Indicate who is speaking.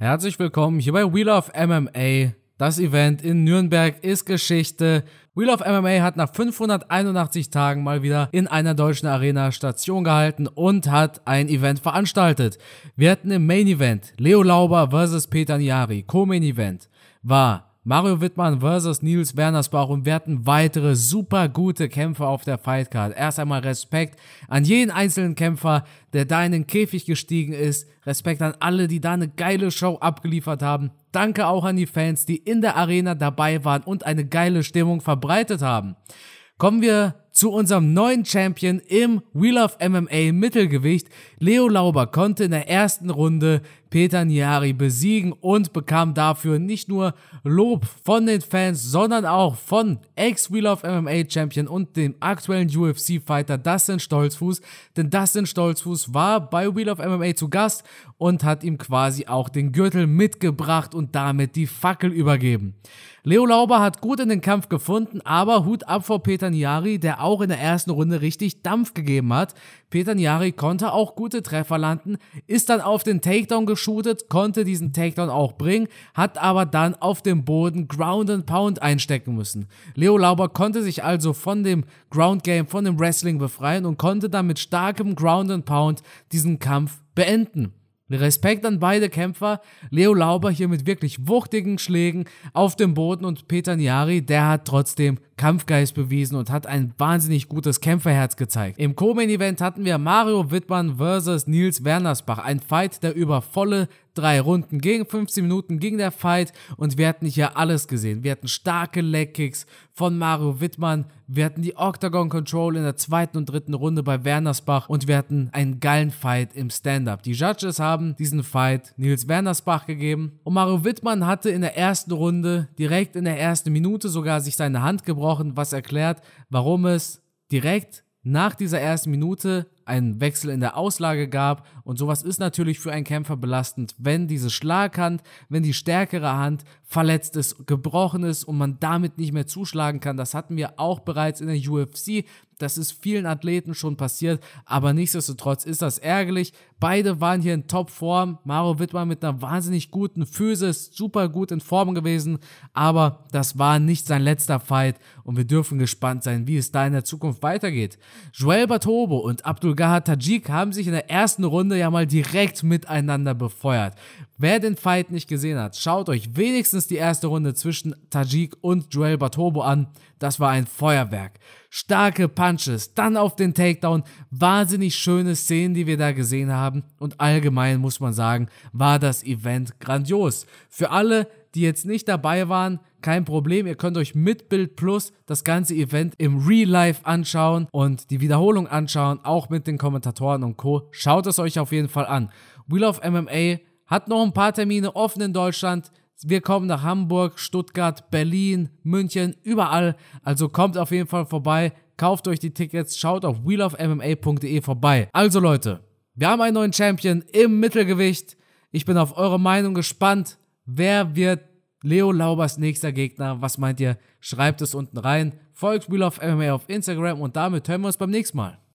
Speaker 1: Herzlich willkommen hier bei Wheel of MMA. Das Event in Nürnberg ist Geschichte. Wheel of MMA hat nach 581 Tagen mal wieder in einer deutschen Arena Station gehalten und hat ein Event veranstaltet. Wir hatten im Main Event Leo Lauber vs. Peter Niari. Co-Main Event war Mario Wittmann vs. Nils Wernersbach und werten weitere super gute Kämpfe auf der Fightcard. Erst einmal Respekt an jeden einzelnen Kämpfer, der da in den Käfig gestiegen ist. Respekt an alle, die da eine geile Show abgeliefert haben. Danke auch an die Fans, die in der Arena dabei waren und eine geile Stimmung verbreitet haben. Kommen wir zu unserem neuen Champion im Wheel of MMA Mittelgewicht. Leo Lauber konnte in der ersten Runde Peter Niari besiegen und bekam dafür nicht nur Lob von den Fans, sondern auch von Ex-Wheel of MMA Champion und dem aktuellen UFC-Fighter Dustin Stolzfuß. Denn Dustin Stolzfuß war bei Wheel of MMA zu Gast und hat ihm quasi auch den Gürtel mitgebracht und damit die Fackel übergeben. Leo Lauber hat gut in den Kampf gefunden, aber Hut ab vor Peter Niari, der auch in der ersten Runde richtig Dampf gegeben hat. Peter Niari konnte auch gute Treffer landen, ist dann auf den Takedown geschossen shootet, konnte diesen Takedown auch bringen, hat aber dann auf dem Boden Ground and Pound einstecken müssen. Leo Lauber konnte sich also von dem Ground Game, von dem Wrestling befreien und konnte dann mit starkem Ground and Pound diesen Kampf beenden. Respekt an beide Kämpfer. Leo Lauber hier mit wirklich wuchtigen Schlägen auf dem Boden und Peter Niari, der hat trotzdem Kampfgeist bewiesen und hat ein wahnsinnig gutes Kämpferherz gezeigt. Im Co-Main Event hatten wir Mario Wittmann versus Nils Wernersbach. Ein Fight, der über volle drei Runden. Gegen 15 Minuten ging der Fight und wir hatten hier alles gesehen. Wir hatten starke Legkicks von Mario Wittmann, wir hatten die Octagon Control in der zweiten und dritten Runde bei Wernersbach und wir hatten einen geilen Fight im Stand-Up. Die Judges haben diesen Fight Nils Wernersbach gegeben und Mario Wittmann hatte in der ersten Runde direkt in der ersten Minute sogar sich seine Hand gebrochen, was erklärt, warum es direkt nach dieser ersten Minute einen Wechsel in der Auslage gab. Und sowas ist natürlich für einen Kämpfer belastend, wenn diese Schlaghand, wenn die stärkere Hand verletzt ist, gebrochen ist und man damit nicht mehr zuschlagen kann. Das hatten wir auch bereits in der UFC. Das ist vielen Athleten schon passiert, aber nichtsdestotrotz ist das ärgerlich. Beide waren hier in Topform. Maro Wittmann mit einer wahnsinnig guten Physis, super gut in Form gewesen, aber das war nicht sein letzter Fight und wir dürfen gespannt sein, wie es da in der Zukunft weitergeht. Joel Batobo und Abdul Erdogan Tajik haben sich in der ersten Runde ja mal direkt miteinander befeuert. Wer den Fight nicht gesehen hat, schaut euch wenigstens die erste Runde zwischen Tajik und Joel Batobo an. Das war ein Feuerwerk. Starke Punches, dann auf den Takedown, wahnsinnig schöne Szenen, die wir da gesehen haben. Und allgemein muss man sagen, war das Event grandios. Für alle, die jetzt nicht dabei waren, kein Problem. Ihr könnt euch mit Bild Plus das ganze Event im Real Life anschauen und die Wiederholung anschauen, auch mit den Kommentatoren und Co. Schaut es euch auf jeden Fall an. Wheel of MMA hat noch ein paar Termine offen in Deutschland. Wir kommen nach Hamburg, Stuttgart, Berlin, München, überall. Also kommt auf jeden Fall vorbei, kauft euch die Tickets, schaut auf wheelofmma.de vorbei. Also Leute, wir haben einen neuen Champion im Mittelgewicht. Ich bin auf eure Meinung gespannt. Wer wird Leo Laubers nächster Gegner? Was meint ihr? Schreibt es unten rein. Folgt Wheel of MMA auf Instagram und damit hören wir uns beim nächsten Mal.